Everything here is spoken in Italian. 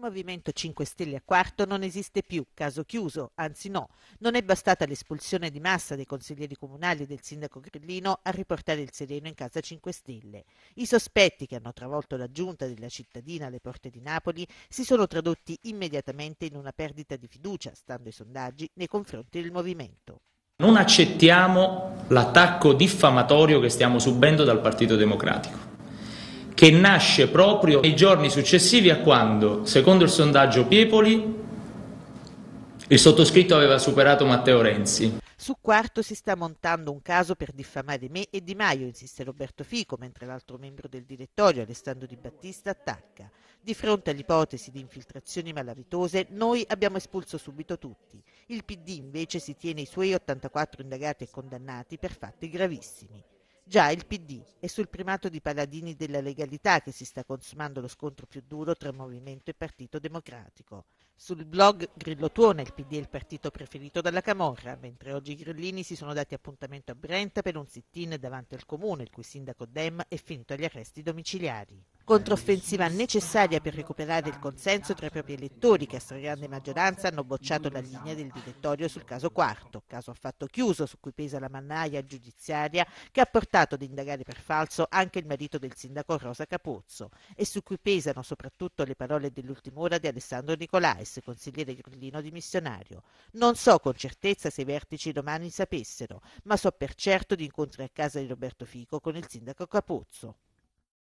Movimento 5 Stelle a quarto non esiste più, caso chiuso, anzi no, non è bastata l'espulsione di massa dei consiglieri comunali e del sindaco Grillino a riportare il sereno in casa 5 Stelle. I sospetti che hanno travolto la giunta della cittadina alle porte di Napoli si sono tradotti immediatamente in una perdita di fiducia, stando ai sondaggi, nei confronti del movimento. Non accettiamo l'attacco diffamatorio che stiamo subendo dal Partito Democratico che nasce proprio nei giorni successivi a quando, secondo il sondaggio Piepoli, il sottoscritto aveva superato Matteo Renzi. Su quarto si sta montando un caso per diffamare me e Di Maio, insiste Roberto Fico, mentre l'altro membro del direttorio, Alessandro Di Battista, attacca. Di fronte all'ipotesi di infiltrazioni malavitose, noi abbiamo espulso subito tutti. Il PD invece si tiene i suoi 84 indagati e condannati per fatti gravissimi. Già il PD è sul primato di paladini della legalità che si sta consumando lo scontro più duro tra Movimento e Partito Democratico. Sul blog Grillo Tuona il PD è il partito preferito dalla Camorra, mentre oggi i grillini si sono dati appuntamento a Brenta per un sit-in davanti al comune, il cui sindaco Dem è finto agli arresti domiciliari. Controffensiva necessaria per recuperare il consenso tra i propri elettori che a stragrande maggioranza hanno bocciato la linea del direttorio sul caso quarto, caso affatto chiuso su cui pesa la mannaia giudiziaria che ha portato ad indagare per falso anche il marito del sindaco Rosa Capuzzo e su cui pesano soprattutto le parole dell'ultima ora di Alessandro Nicolais, consigliere grillino dimissionario. Non so con certezza se i vertici domani sapessero, ma so per certo di incontri a casa di Roberto Fico con il sindaco Capuzzo.